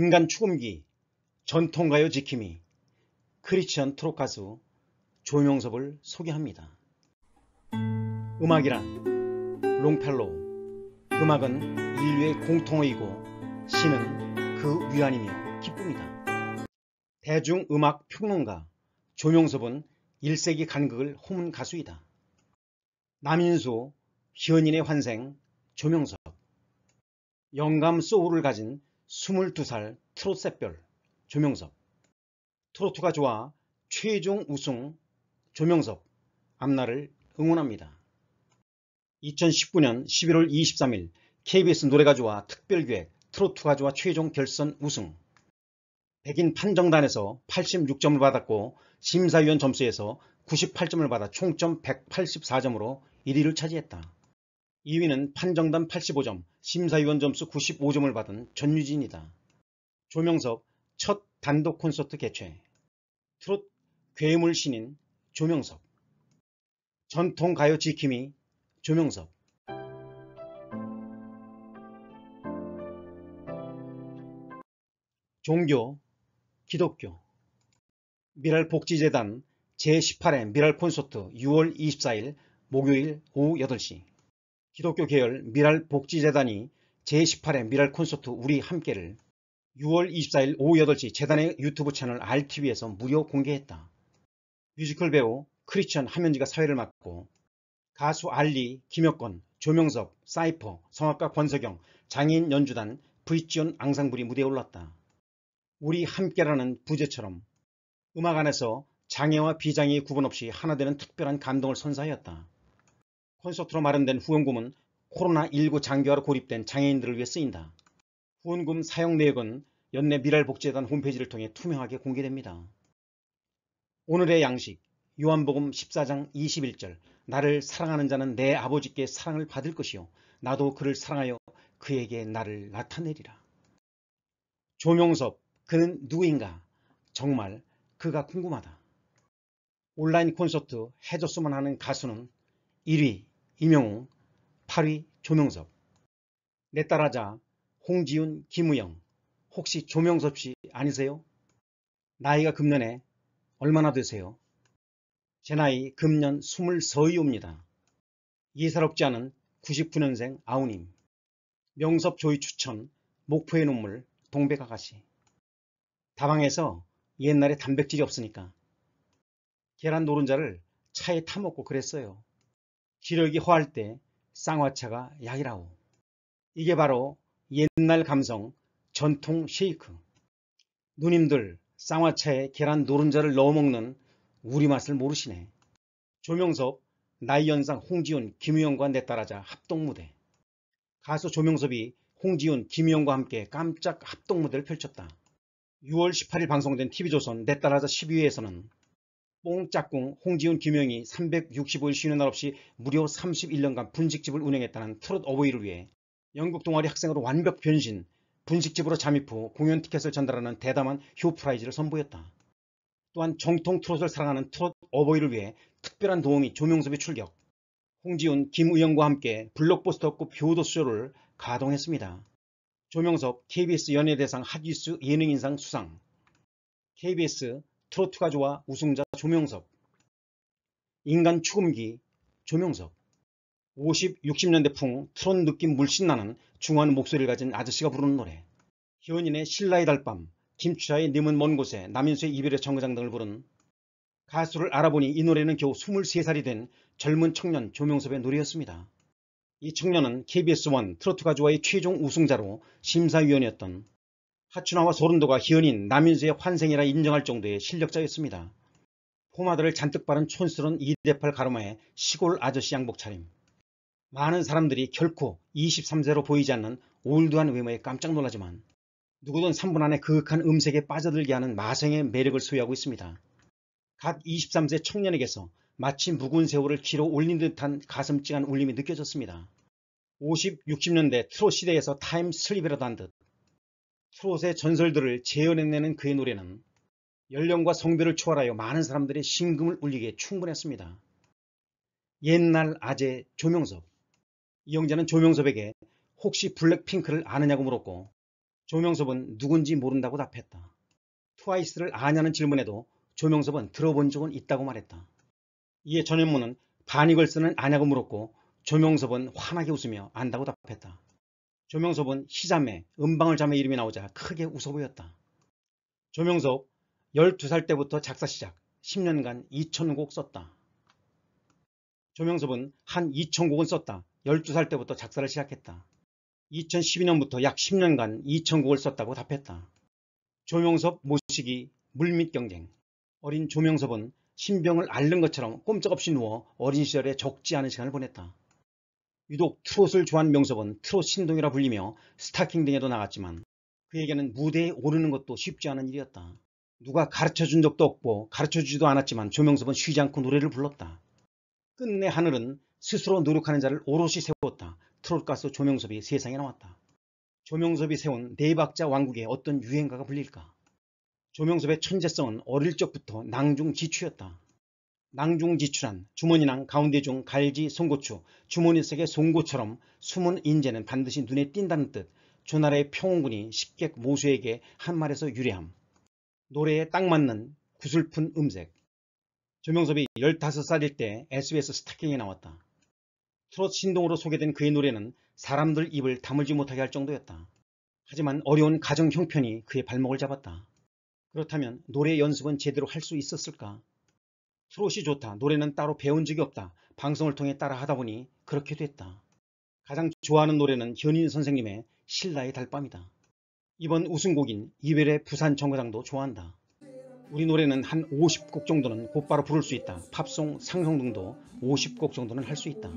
인간 추음기, 전통가요 지킴이, 크리스천 트롯 가수 조명섭을 소개합니다. 음악이란 롱펠로 음악은 인류의 공통어이고 신은 그 위안이며 기쁩니다 대중음악 평론가 조명섭은 1세기 간극을 호문 가수이다. 남인수, 현인의 환생, 조명섭 영감 소울을 가진 22살 트롯샛별 조명섭 트로트가 좋아 최종 우승 조명섭 앞날을 응원합니다. 2019년 11월 23일 KBS 노래가 좋아 특별기획 트로트가 좋아 최종 결선 우승 백인 판정단에서 86점을 받았고 심사위원 점수에서 98점을 받아 총점 184점으로 1위를 차지했다. 2위는 판정단 85점, 심사위원 점수 95점을 받은 전유진이다. 조명석첫 단독 콘서트 개최 트롯 괴물 신인 조명석 전통 가요 지킴이 조명석 종교 기독교 미랄복지재단 제18회 미랄콘서트 6월 24일 목요일 오후 8시 기독교 계열 미랄 복지재단이 제18회 미랄 콘서트 우리 함께를 6월 24일 오후 8시 재단의 유튜브 채널 RTV에서 무료 공개했다. 뮤지컬 배우 크리스천 하면지가 사회를 맡고 가수 알리, 김혁건, 조명석, 사이퍼, 성악가 권석영, 장인 연주단, 브릿지온 앙상블이 무대에 올랐다. 우리 함께라는 부제처럼 음악 안에서 장애와 비장애의 구분 없이 하나 되는 특별한 감동을 선사하였다. 콘서트로 마련된 후원금은 코로나19 장기화로 고립된 장애인들을 위해 쓰인다. 후원금 사용 내역은 연내 미랄복지재단 홈페이지를 통해 투명하게 공개됩니다. 오늘의 양식 요한복음 14장 21절 나를 사랑하는 자는 내 아버지께 사랑을 받을 것이요 나도 그를 사랑하여 그에게 나를 나타내리라. 조명섭 그는 누구인가? 정말 그가 궁금하다. 온라인 콘서트 해줬으면 하는 가수는 1위 임영웅, 8위 조명섭. 내 딸하자 홍지윤, 김우영. 혹시 조명섭 씨 아니세요? 나이가 금년에 얼마나 되세요? 제 나이 금년 20서이 옵니다. 예사롭지 않은 99년생 아우님. 명섭 조이 추천 목포의 눈물 동백 아가씨. 다방에서 옛날에 단백질이 없으니까 계란 노른자를 차에 타먹고 그랬어요. 기력이 허할 때 쌍화차가 약이라오. 이게 바로 옛날 감성 전통 쉐이크. 누님들 쌍화차에 계란 노른자를 넣어 먹는 우리 맛을 모르시네. 조명섭, 나이연상 홍지훈, 김유영과내 딸아자 합동무대. 가수 조명섭이 홍지훈, 김유영과 함께 깜짝 합동무대를 펼쳤다. 6월 18일 방송된 TV조선 내 딸아자 12회에서는 뽕짝꿍 홍지훈 김영희 365일 쉬는 날 없이 무려 31년간 분식집을 운영했다는 트롯 어버이를 위해 영국 동아리 학생으로 완벽 변신, 분식집으로 잠입 후 공연 티켓을 전달하는 대담한 쇼프라이즈를 선보였다. 또한 정통 트롯을 사랑하는 트롯 어버이를 위해 특별한 도움이조명섭의 출격, 홍지훈, 김우영과 함께 블록버스터급 효도쇼를 가동했습니다. 조명섭 KBS 연예대상 핫뉴스 예능인상 수상, KBS 트로트가 좋아 우승자 조명석 인간 추금기 조명석 50, 60년대 풍 트론 느낌 물씬 나는 중후한 목소리를 가진 아저씨가 부르는 노래 현인의 신라의 달밤 김추자의 님은 먼 곳에 남인수의 이별의 정거장 등을 부른 가수를 알아보니 이 노래는 겨우 23살이 된 젊은 청년 조명섭의 노래였습니다. 이 청년은 KBS1 트로트 가수와의 최종 우승자로 심사위원이었던 하춘화와 소른도가 현인 남인수의 환생이라 인정할 정도의 실력자였습니다. 포마드를 잔뜩 바른 촌스러운 2대8 가르마의 시골 아저씨 양복 차림. 많은 사람들이 결코 23세로 보이지 않는 올드한 외모에 깜짝 놀라지만 누구든 3분 안에 그윽한 음색에 빠져들게 하는 마성의 매력을 소유하고 있습니다. 갓 23세 청년에게서 마치 묵은 세월을 길어 올린 듯한 가슴찡한 울림이 느껴졌습니다. 50, 60년대 트롯 시대에서 타임 슬립이라도 한 듯 트롯의 전설들을 재현해내는 그의 노래는 연령과 성별을 초월하여 많은 사람들의 심금을 울리기에 충분했습니다. 옛날 아재 조명섭 이영자는 조명섭에게 혹시 블랙핑크를 아느냐고 물었고 조명섭은 누군지 모른다고 답했다. 트와이스를 아냐는 질문에도 조명섭은 들어본 적은 있다고 말했다. 이에 전현무는 바니걸스는 아냐고 물었고 조명섭은 환하게 웃으며 안다고 답했다. 조명섭은 시자매, 음방울 자매 이름이 나오자 크게 웃어 보였다. 조명섭, 12살 때부터 작사 시작 10년간 2 0 0 0곡 썼다. 조명섭은 한2 0 0 0곡은 썼다. 12살 때부터 작사를 시작했다. 2012년부터 약 10년간 2 0 0 0곡을 썼다고 답했다. 조명섭 모시기 물밑 경쟁 어린 조명섭은 신병을 앓는 것처럼 꼼짝없이 누워 어린 시절에 적지 않은 시간을 보냈다. 유독 트롯을 좋아하는 명섭은 트롯 신동이라 불리며 스타킹 등에도 나갔지만 그에게는 무대에 오르는 것도 쉽지 않은 일이었다. 누가 가르쳐 준 적도 없고 가르쳐 주지도 않았지만 조명섭은 쉬지 않고 노래를 불렀다. 끝내 하늘은 스스로 노력하는 자를 오롯이 세웠다. 트롯 가수 조명섭이 세상에 나왔다. 조명섭이 세운 네박자 왕국의 어떤 유행가가 불릴까? 조명섭의 천재성은 어릴 적부터 낭중지추였다. 낭중지추란 주머니랑 가운데 중 갈지 송고추, 주머니 속의 송고처럼 숨은 인재는 반드시 눈에 띈다는 뜻, 조나라의 평온군이 식객 모수에게 한 말에서 유래함. 노래에 딱 맞는 구슬픈 음색. 조명섭이 15살일 때 SBS 스타킹에 나왔다. 트롯 신동으로 소개된 그의 노래는 사람들 입을 다물지 못하게 할 정도였다. 하지만 어려운 가정 형편이 그의 발목을 잡았다. 그렇다면 노래 연습은 제대로 할 수 있었을까? 트롯이 좋다. 노래는 따로 배운 적이 없다. 방송을 통해 따라 하다 보니 그렇게 됐다. 가장 좋아하는 노래는 현인 선생님의 신라의 달밤이다. 이번 우승곡인 이별의 부산 정거장도 좋아한다. 우리 노래는 한 50곡 정도는 곧바로 부를 수 있다. 팝송, 상송 등도 50곡 정도는 할 수 있다.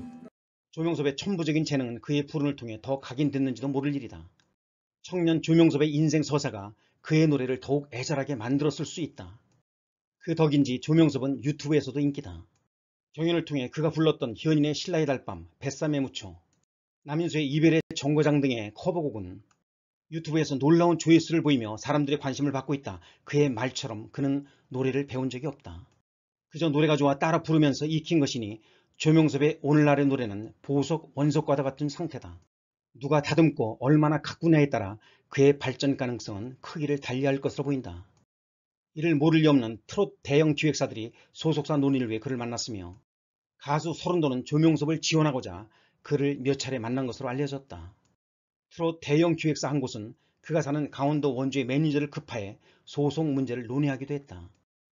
조명섭의 천부적인 재능은 그의 부른을 통해 더 각인됐는지도 모를 일이다. 청년 조명섭의 인생 서사가 그의 노래를 더욱 애절하게 만들었을 수 있다. 그 덕인지 조명섭은 유튜브에서도 인기다. 경연을 통해 그가 불렀던 현인의 신라의 달밤, 뱃삼의 무초, 남인수의 이별의 정거장 등의 커버곡은 유튜브에서 놀라운 조회수를 보이며 사람들의 관심을 받고 있다. 그의 말처럼 그는 노래를 배운 적이 없다. 그저 노래가 좋아 따라 부르면서 익힌 것이니 조명섭의 오늘날의 노래는 보석 원석과다 같은 상태다. 누가 다듬고 얼마나 가꾸냐에 따라 그의 발전 가능성은 크기를 달리할 것으로 보인다. 이를 모를 리 없는 트롯 대형 기획사들이 소속사 논의를 위해 그를 만났으며 가수 서른도는 조명섭을 지원하고자 그를 몇 차례 만난 것으로 알려졌다. 트롯 대형 기획사 한 곳은 그가 사는 강원도 원주의 매니저를 급파해 소송 문제를 논의하기도 했다.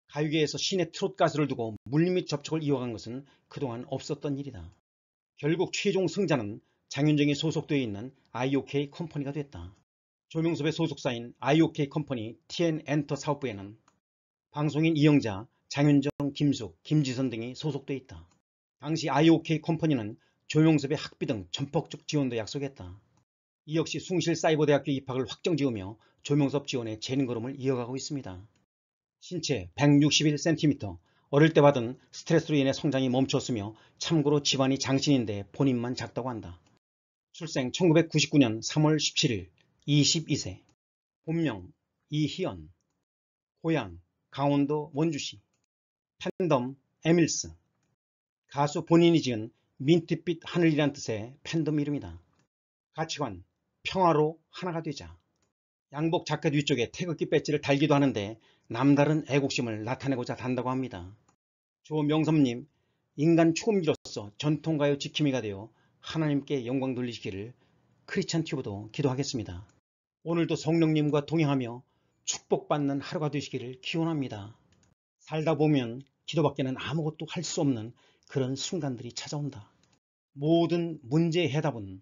가요계에서 신의 트롯 가수를 두고 물밑 접촉을 이어간 것은 그동안 없었던 일이다. 결국 최종 승자는 장윤정이 소속되어 있는 IOK 컴퍼니가 됐다. 조명섭의 소속사인 IOK 컴퍼니 TN 엔터 사업부에는 방송인 이영자, 장윤정, 김숙, 김지선 등이 소속돼 있다. 당시 IOK 컴퍼니는 조명섭의 학비 등 전폭적 지원도 약속했다. 이 역시 숭실사이버대학교 입학을 확정지으며 조명섭 지원의 재능걸음을 이어가고 있습니다. 신체 161cm, 어릴 때 받은 스트레스로 인해 성장이 멈췄으며 참고로 집안이 장신인데 본인만 작다고 한다. 출생 1999년 3월 17일 22세 본명 이희연 고향 강원도 원주시 팬덤 에밀스 가수 본인이 지은 민트빛 하늘이란 뜻의 팬덤 이름이다. 가치관 평화로 하나가 되자. 양복 자켓 위쪽에 태극기 배지를 달기도 하는데 남다른 애국심을 나타내고자 한다고 합니다. 조명섭님, 인간 초음기로서 전통가요 지킴이가 되어 하나님께 영광 돌리시기를 크리스찬 튜브도 기도하겠습니다. 오늘도 성령님과 동행하며 축복받는 하루가 되시기를 기원합니다. 살다 보면 기도밖에는 아무것도 할 수 없는 그런 순간들이 찾아온다. 모든 문제의 해답은